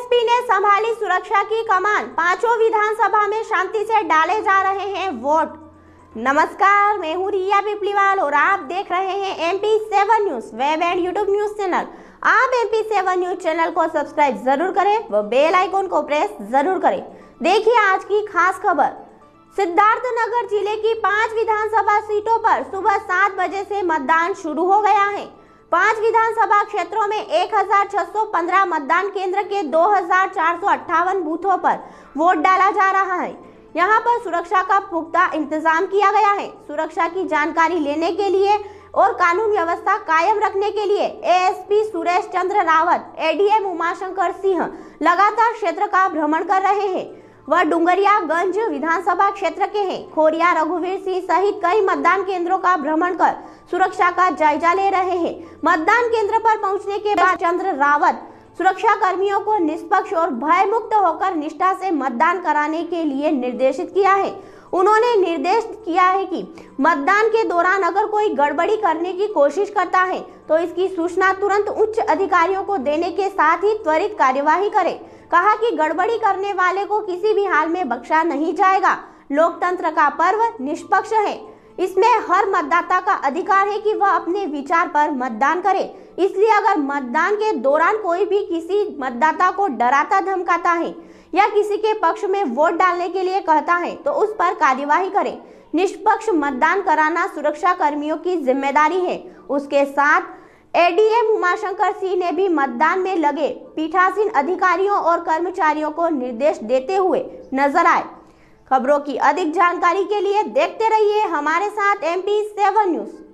SP ने संभाली सुरक्षा की कमान पांचों विधानसभा में शांति से डाले जा रहे हैं वोट नमस्कार मैं हूँ रिया पिपलीवाल और आप देख रहे हैं MP seven news web and YouTube news channel आप एमपी सेवन न्यूज चैनल को सब्सक्राइब जरूर करें व बेल आइकोन को प्रेस जरूर करें देखिए आज की खास खबर सिद्धार्थनगर जिले की पांच विधानसभा सीटों पर सुबह सात बजे से मतदान शुरू हो गया है पांच विधानसभा क्षेत्रों में 1615 मतदान केंद्र के दो बूथों पर वोट डाला जा रहा है यहां पर सुरक्षा का पुख्ता इंतजाम किया गया है सुरक्षा की जानकारी लेने के लिए और कानून व्यवस्था कायम रखने के लिए एएसपी सुरेश चंद्र रावत एडीएम उमाशंकर सिंह लगातार क्षेत्र का भ्रमण कर रहे हैं वह डूंगरियागंज विधानसभा क्षेत्र के हैं खोरिया रघुवीर सिंह सहित कई मतदान केंद्रों का भ्रमण कर सुरक्षा का जायजा ले रहे हैं मतदान केंद्र पर पहुंचने के बाद चंद्र रावत सुरक्षा कर्मियों को निष्पक्ष और भयमुक्त होकर निष्ठा से मतदान कराने के लिए निर्देशित किया है उन्होंने निर्देश किया है कि मतदान के दौरान अगर कोई गड़बड़ी करने की कोशिश करता है तो इसकी सूचना तुरंत उच्च अधिकारियों को देने के साथ ही त्वरित कार्यवाही करें कहा कि गड़बड़ी करने वाले को किसी भी हाल में बख्शा नहीं जाएगा लोकतंत्र का पर्व निष्पक्ष है इसमें हर मतदाता का अधिकार है कि वह अपने विचार पर मतदान करे इसलिए अगर मतदान के दौरान कोई भी किसी मतदाता को डराता धमकाता है या किसी के पक्ष में वोट डालने के लिए कहता है तो उस पर कार्यवाही करें निष्पक्ष मतदान कराना सुरक्षा कर्मियों की जिम्मेदारी है उसके साथ एडीएम उमाशंकर सिंह ने भी मतदान में लगे पीठासीन अधिकारियों और कर्मचारियों को निर्देश देते हुए नजर आए खबरों की अधिक जानकारी के लिए देखते रहिए हमारे साथ एमपी सेवन न्यूज़